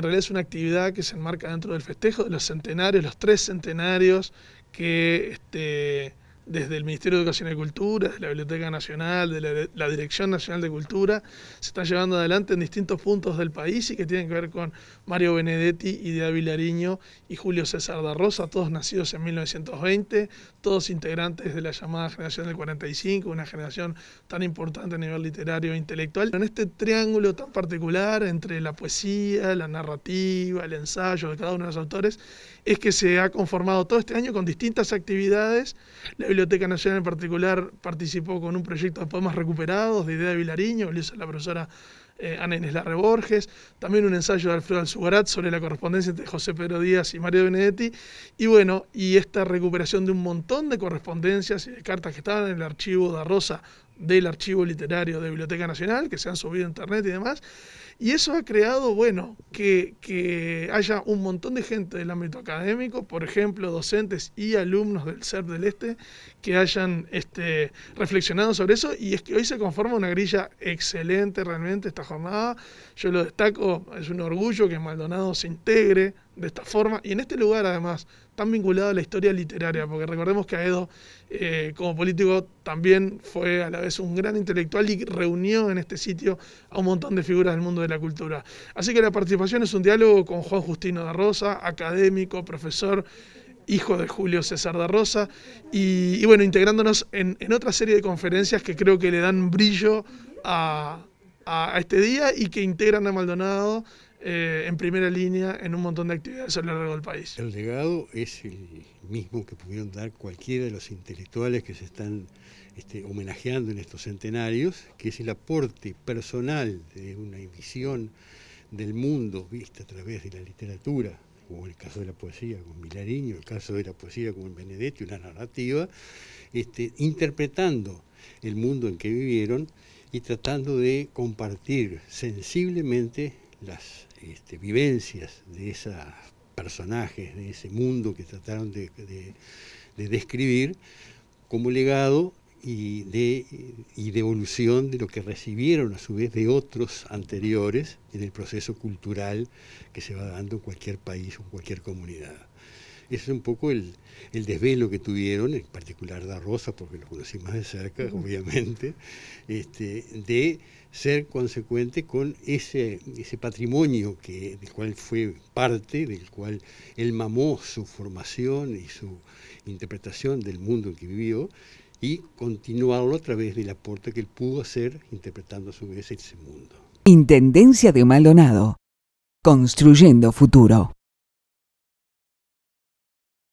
En realidad es una actividad que se enmarca dentro del festejo de los centenarios, los tres centenarios que este, desde el Ministerio de Educación y Cultura, desde la Biblioteca Nacional, de la, Dirección Nacional de Cultura, se está llevando adelante en distintos puntos del país y que tienen que ver con Mario Benedetti, Idea Vilariño y Julio César da Rosa, todos nacidos en 1920, todos integrantes de la llamada generación del 45, una generación tan importante a nivel literario e intelectual. En este triángulo tan particular entre la poesía, la narrativa, el ensayo de cada uno de los autores, es que se ha conformado todo este año con distintas actividades. Biblioteca Nacional en particular participó con un proyecto de poemas recuperados de Idea de Vilariño, lo hizo la profesora eh, Ana Inés Larre Borges, también un ensayo de Alfredo Alzugarat sobre la correspondencia entre José Pedro Díaz y Mario Benedetti, y bueno, y esta recuperación de un montón de correspondencias y de cartas que estaban en el archivo de Rosa del Archivo Literario de Biblioteca Nacional, que se han subido a internet y demás, y eso ha creado, bueno, que, haya un montón de gente del ámbito académico, por ejemplo, docentes y alumnos del CERP del Este, que hayan este, reflexionado sobre eso. Y es que hoy se conforma una grilla excelente realmente esta jornada. Yo lo destaco, es un orgullo que Maldonado se integre de esta forma y en este lugar además, tan vinculado a la historia literaria, porque recordemos que Aedo eh, como político también fue a la vez un gran intelectual y reunió en este sitio a un montón de figuras del mundo de la cultura. Así que la participación es un diálogo con Juan Justino de Rosa, académico, profesor hijo de Julio César de Rosa, y, bueno, integrándonos en, en otra serie de conferencias que creo que le dan brillo a, a, este día y que integran a Maldonado eh, en primera línea en un montón de actividades a lo largo del país. El legado es el mismo que pudieron dar cualquiera de los intelectuales que se están este, homenajeando en estos centenarios, que es el aporte personal de una visión del mundo vista a través de la literatura, como el caso de la poesía con Milariño, el caso de la poesía con Benedetti, una narrativa, este, interpretando el mundo en que vivieron y tratando de compartir sensiblemente las este, vivencias de esos personajes, de ese mundo que trataron de, describir como legado y de, de, lo que recibieron a su vez de otros anteriores en el proceso cultural que se va dando en cualquier país o en cualquier comunidad. Ese es un poco el, desvelo que tuvieron, particular Rosa, porque lo conocí más de cerca, obviamente, este, de ser consecuente con ese, ese patrimonio que, del cual fue parte, del cual él mamó su formación y su interpretación del mundo en que vivió, y continuarlo a través del aporte que él pudo hacer interpretando a su vez ese mundo. Intendencia de Maldonado, construyendo futuro.